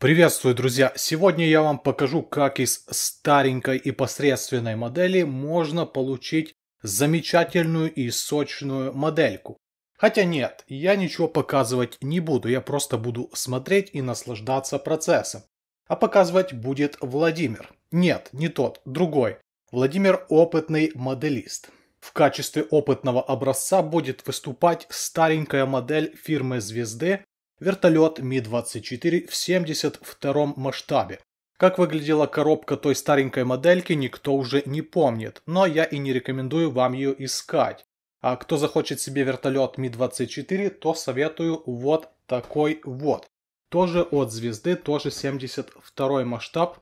Приветствую, друзья! Сегодня я вам покажу, как из старенькой и посредственной модели можно получить замечательную и сочную модельку. Хотя нет, я ничего показывать не буду, я просто буду смотреть и наслаждаться процессом. А показывать будет Владимир. Нет, не тот, другой. Владимир опытный моделист. В качестве опытного образца будет выступать старенькая модель фирмы «Звезды» вертолет Ми-24 в 72-м масштабе. Как выглядела коробка той старенькой модельки, никто уже не помнит, но я и не рекомендую вам ее искать. А кто захочет себе вертолет Ми-24, то советую вот такой вот. Тоже от звезды, тоже 72 й масштаб,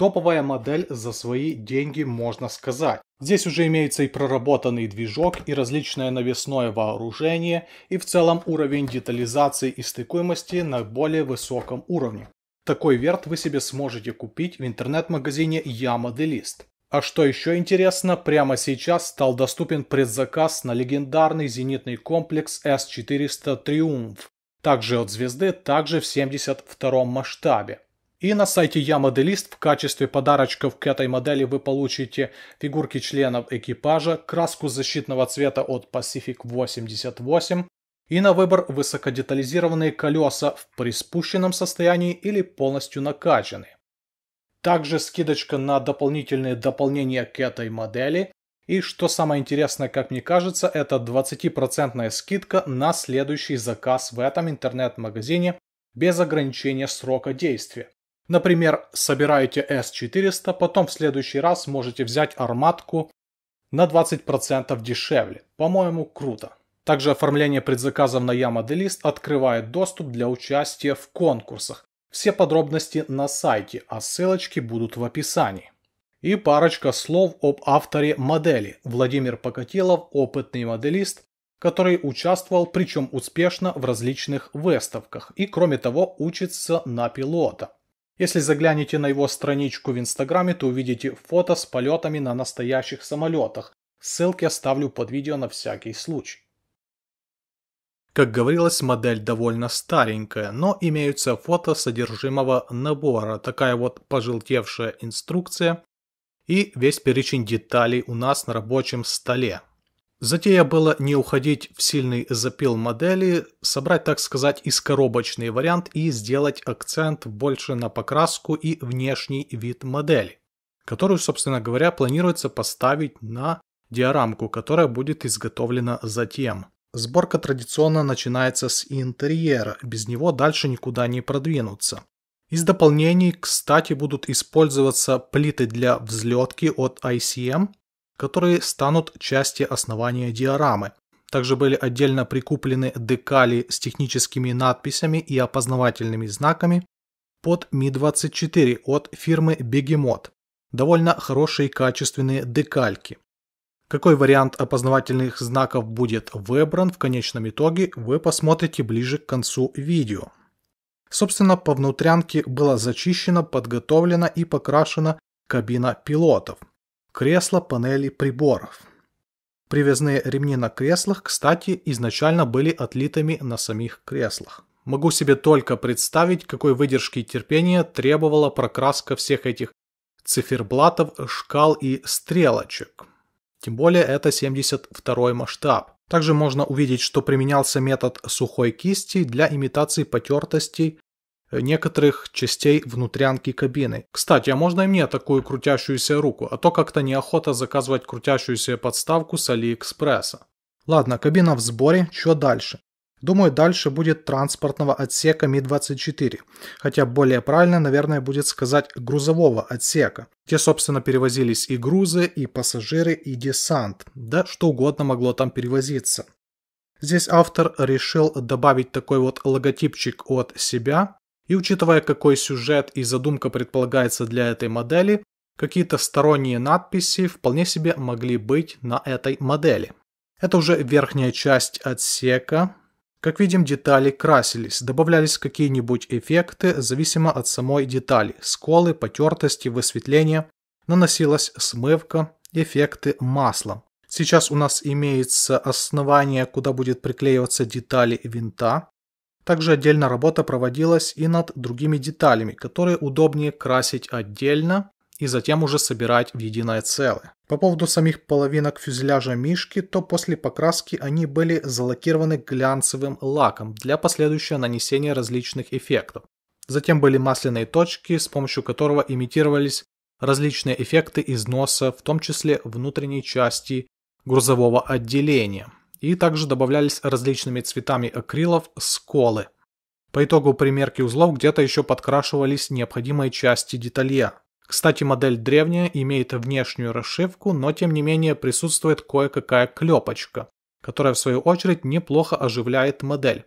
Топовая модель за свои деньги, можно сказать. Здесь уже имеется и проработанный движок, и различное навесное вооружение, и в целом уровень детализации и стыкуемости на более высоком уровне. Такой верт вы себе сможете купить в интернет-магазине «Я А что еще интересно, прямо сейчас стал доступен предзаказ на легендарный зенитный комплекс С-400 «Триумф», также от «Звезды», также в 72 масштабе. И на сайте «Я моделист» в качестве подарочков к этой модели вы получите фигурки членов экипажа, краску защитного цвета от Pacific 88 и на выбор высокодетализированные колеса в приспущенном состоянии или полностью накачаны. Также скидочка на дополнительные дополнения к этой модели. И что самое интересное, как мне кажется, это 20% скидка на следующий заказ в этом интернет-магазине без ограничения срока действия. Например, собираете S400, потом в следующий раз можете взять арматку на 20% дешевле. По-моему, круто. Также оформление предзаказов на Ямоделист открывает доступ для участия в конкурсах. Все подробности на сайте, а ссылочки будут в описании. И парочка слов об авторе модели. Владимир Покатилов – опытный моделист, который участвовал, причем успешно, в различных выставках и, кроме того, учится на пилота. Если заглянете на его страничку в Инстаграме, то увидите фото с полетами на настоящих самолетах. Ссылки оставлю под видео на всякий случай. Как говорилось, модель довольно старенькая, но имеются фото содержимого набора, такая вот пожелтевшая инструкция и весь перечень деталей у нас на рабочем столе. Затея была не уходить в сильный запил модели, собрать, так сказать, из коробочный вариант и сделать акцент больше на покраску и внешний вид модели, которую, собственно говоря, планируется поставить на диорамку, которая будет изготовлена затем. Сборка традиционно начинается с интерьера, без него дальше никуда не продвинуться. Из дополнений, кстати, будут использоваться плиты для взлетки от ICM – которые станут частью основания диорамы. Также были отдельно прикуплены декали с техническими надписями и опознавательными знаками под Ми-24 от фирмы Бегемот. Довольно хорошие качественные декальки. Какой вариант опознавательных знаков будет выбран в конечном итоге, вы посмотрите ближе к концу видео. Собственно, по внутрянке была зачищена, подготовлена и покрашена кабина пилотов кресла, панели, приборов. Привязные ремни на креслах, кстати, изначально были отлитыми на самих креслах. Могу себе только представить, какой выдержки и терпения требовала прокраска всех этих циферблатов, шкал и стрелочек. Тем более это 72 масштаб. Также можно увидеть, что применялся метод сухой кисти для имитации потертостей некоторых частей внутрянки кабины. Кстати, а можно и мне такую крутящуюся руку, а то как-то неохота заказывать крутящуюся подставку с Алиэкспресса. Ладно, кабина в сборе, что дальше? Думаю, дальше будет транспортного отсека Ми-24, хотя более правильно, наверное, будет сказать грузового отсека, где, собственно, перевозились и грузы, и пассажиры, и десант, да что угодно могло там перевозиться. Здесь автор решил добавить такой вот логотипчик от себя, и учитывая, какой сюжет и задумка предполагается для этой модели, какие-то сторонние надписи вполне себе могли быть на этой модели. Это уже верхняя часть отсека. Как видим, детали красились, добавлялись какие-нибудь эффекты, зависимо от самой детали, сколы, потертости, высветления, наносилась смывка, эффекты маслом. Сейчас у нас имеется основание, куда будет приклеиваться детали винта. Также отдельно работа проводилась и над другими деталями, которые удобнее красить отдельно и затем уже собирать в единое целое. По поводу самих половинок фюзеляжа Мишки, то после покраски они были залокированы глянцевым лаком для последующего нанесения различных эффектов. Затем были масляные точки, с помощью которого имитировались различные эффекты износа, в том числе внутренней части грузового отделения – и также добавлялись различными цветами акрилов сколы. По итогу примерки узлов где-то еще подкрашивались необходимые части деталья. Кстати, модель древняя, имеет внешнюю расшивку, но тем не менее присутствует кое-какая клепочка, которая в свою очередь неплохо оживляет модель.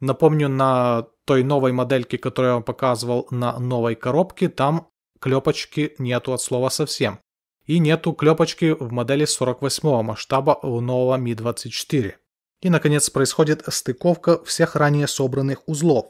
Напомню, на той новой модельке, которую я вам показывал на новой коробке, там клепочки нету от слова совсем и нету клепочки в модели 48 масштаба у нового mi 24 И, наконец, происходит стыковка всех ранее собранных узлов.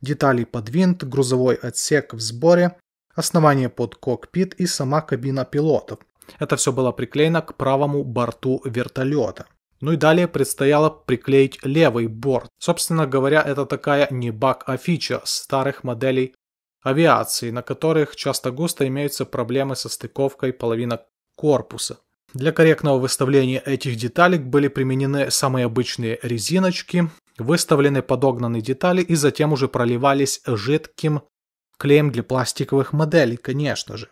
Детали под винт, грузовой отсек в сборе, основание под кокпит и сама кабина пилотов. Это все было приклеено к правому борту вертолета. Ну и далее предстояло приклеить левый борт. Собственно говоря, это такая не баг, а фича старых моделей авиации, на которых часто-густо имеются проблемы со стыковкой половинок корпуса. Для корректного выставления этих деталек были применены самые обычные резиночки, выставлены подогнанные детали и затем уже проливались жидким клеем для пластиковых моделей, конечно же.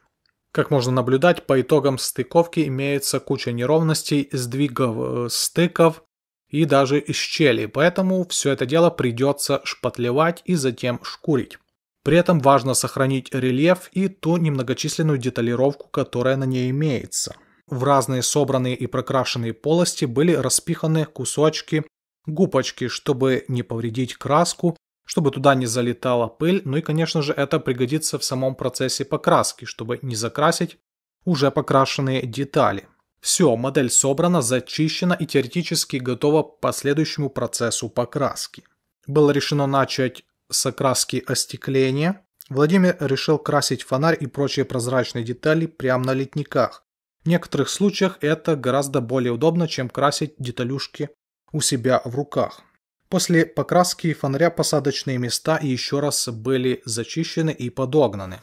Как можно наблюдать, по итогам стыковки имеется куча неровностей, сдвигов, э, стыков и даже щелей, поэтому все это дело придется шпатлевать и затем шкурить. При этом важно сохранить рельеф и ту немногочисленную деталировку, которая на ней имеется. В разные собранные и прокрашенные полости были распиханы кусочки губочки, чтобы не повредить краску, чтобы туда не залетала пыль, ну и, конечно же, это пригодится в самом процессе покраски, чтобы не закрасить уже покрашенные детали. Все, модель собрана, зачищена и теоретически готова к последующему процессу покраски. Было решено начать с окраски остекления, Владимир решил красить фонарь и прочие прозрачные детали прямо на литниках. В некоторых случаях это гораздо более удобно, чем красить деталюшки у себя в руках. После покраски фонаря посадочные места еще раз были зачищены и подогнаны.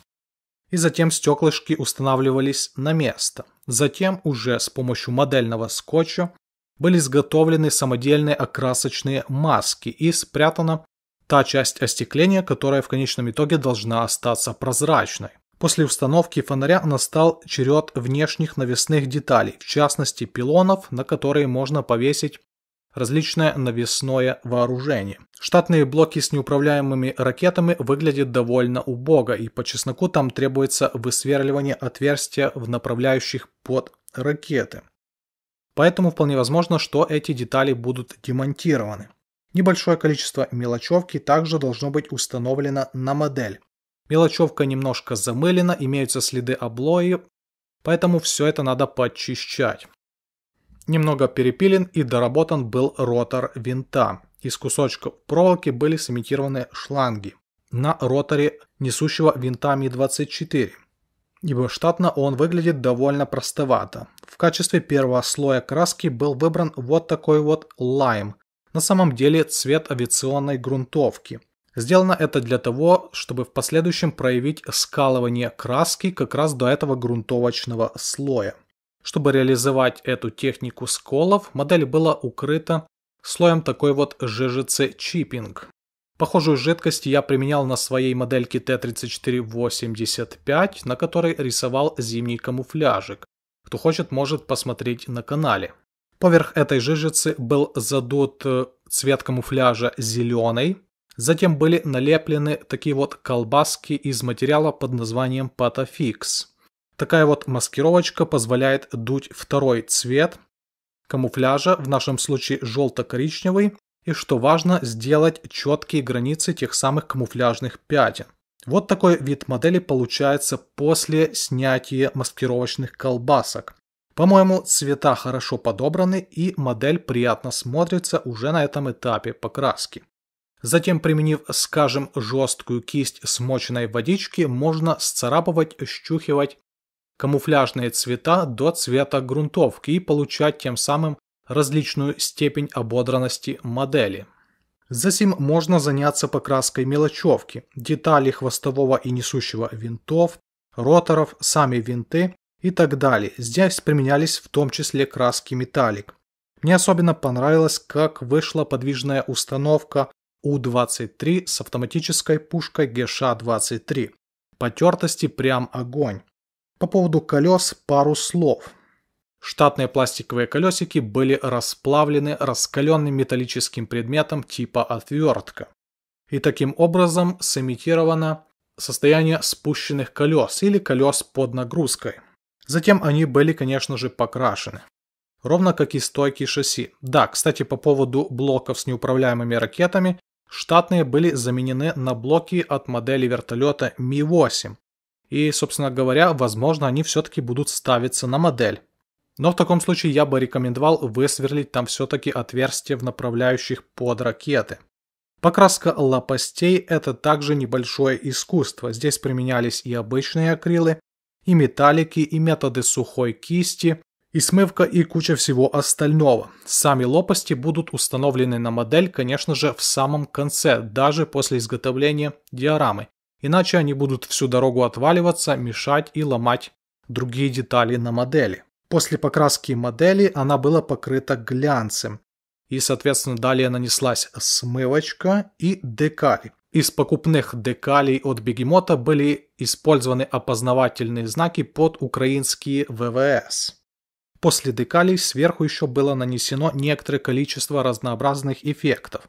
И затем стеклышки устанавливались на место. Затем уже с помощью модельного скотча были изготовлены самодельные окрасочные маски и спрятано та часть остекления, которая в конечном итоге должна остаться прозрачной. После установки фонаря настал черед внешних навесных деталей, в частности пилонов, на которые можно повесить различное навесное вооружение. Штатные блоки с неуправляемыми ракетами выглядят довольно убого, и по чесноку там требуется высверливание отверстия в направляющих под ракеты. Поэтому вполне возможно, что эти детали будут демонтированы. Небольшое количество мелочевки также должно быть установлено на модель. Мелочевка немножко замылена, имеются следы облои, поэтому все это надо подчищать. Немного перепилен и доработан был ротор винта. Из кусочков проволоки были сымитированы шланги на роторе несущего винта Ми-24, ибо штатно он выглядит довольно простовато. В качестве первого слоя краски был выбран вот такой вот лайм на самом деле цвет авиационной грунтовки. Сделано это для того, чтобы в последующем проявить скалывание краски как раз до этого грунтовочного слоя. Чтобы реализовать эту технику сколов, модель была укрыта слоем такой вот жижицы чиппинг. Похожую жидкость я применял на своей модельке т 34 85 на которой рисовал зимний камуфляжик. Кто хочет, может посмотреть на канале. Поверх этой жижицы был задут э, цвет камуфляжа зеленый. Затем были налеплены такие вот колбаски из материала под названием Патофикс. Такая вот маскировочка позволяет дуть второй цвет камуфляжа, в нашем случае желто-коричневый, и, что важно, сделать четкие границы тех самых камуфляжных пятен. Вот такой вид модели получается после снятия маскировочных колбасок. По-моему, цвета хорошо подобраны и модель приятно смотрится уже на этом этапе покраски. Затем, применив, скажем, жесткую кисть смоченной водички, можно сцарапывать, щухивать камуфляжные цвета до цвета грунтовки и получать тем самым различную степень ободранности модели. Затем можно заняться покраской мелочевки, детали хвостового и несущего винтов, роторов, сами винты, и так далее. Здесь применялись в том числе краски металлик. Мне особенно понравилось, как вышла подвижная установка У-23 с автоматической пушкой ГШ-23. А Потертости прям огонь. По поводу колес пару слов. Штатные пластиковые колесики были расплавлены раскаленным металлическим предметом типа отвертка. И таким образом сымитировано состояние спущенных колес или колес под нагрузкой. Затем они были, конечно же, покрашены. Ровно как и стойки шасси. Да, кстати, по поводу блоков с неуправляемыми ракетами, штатные были заменены на блоки от модели вертолета Ми-8. И, собственно говоря, возможно, они все-таки будут ставиться на модель. Но в таком случае я бы рекомендовал высверлить там все-таки отверстия в направляющих под ракеты. Покраска лопастей – это также небольшое искусство. Здесь применялись и обычные акрилы, и металлики, и методы сухой кисти, и смывка, и куча всего остального. Сами лопасти будут установлены на модель, конечно же, в самом конце, даже после изготовления диорамы. Иначе они будут всю дорогу отваливаться, мешать и ломать другие детали на модели. После покраски модели она была покрыта глянцем. И, соответственно, далее нанеслась смывочка и декали. Из покупных декалей от бегемота были использованы опознавательные знаки под украинские ВВС. После декалей сверху еще было нанесено некоторое количество разнообразных эффектов.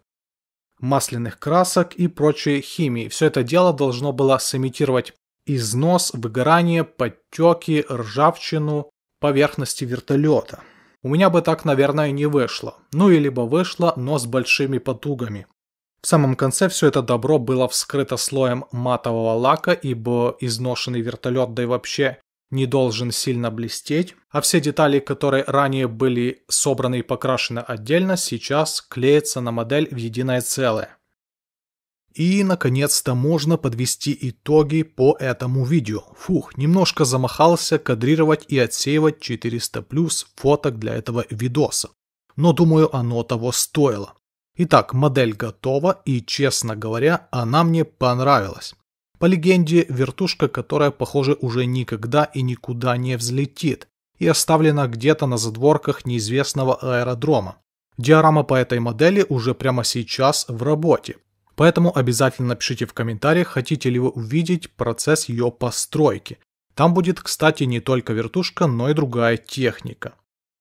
Масляных красок и прочей химии. Все это дело должно было сымитировать износ, выгорание, подтеки, ржавчину поверхности вертолета. У меня бы так, наверное, не вышло. Ну и либо вышло, но с большими потугами. В самом конце все это добро было вскрыто слоем матового лака, ибо изношенный вертолет, да и вообще не должен сильно блестеть, а все детали, которые ранее были собраны и покрашены отдельно, сейчас клеятся на модель в единое целое. И, наконец-то, можно подвести итоги по этому видео. Фух, немножко замахался кадрировать и отсеивать 400 плюс фоток для этого видоса. Но думаю, оно того стоило. Итак, модель готова и, честно говоря, она мне понравилась. По легенде, вертушка, которая, похоже, уже никогда и никуда не взлетит, и оставлена где-то на задворках неизвестного аэродрома. Диорама по этой модели уже прямо сейчас в работе. Поэтому обязательно пишите в комментариях, хотите ли вы увидеть процесс ее постройки. Там будет, кстати, не только вертушка, но и другая техника.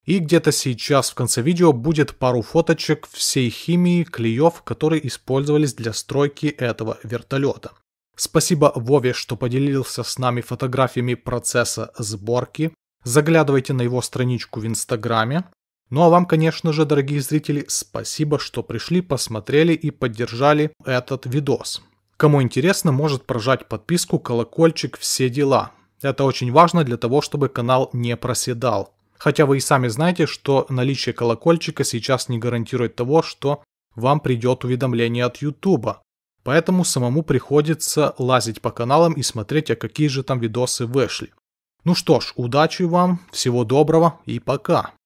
И где-то сейчас в конце видео будет пару фоточек всей химии клеев, которые использовались для стройки этого вертолета. Спасибо Вове, что поделился с нами фотографиями процесса сборки. Заглядывайте на его страничку в Инстаграме. Ну а вам, конечно же, дорогие зрители, спасибо, что пришли, посмотрели и поддержали этот видос. Кому интересно, может прожать подписку, колокольчик, все дела. Это очень важно для того, чтобы канал не проседал. Хотя вы и сами знаете, что наличие колокольчика сейчас не гарантирует того, что вам придет уведомление от YouTube. Поэтому самому приходится лазить по каналам и смотреть, а какие же там видосы вышли. Ну что ж, удачи вам, всего доброго и пока.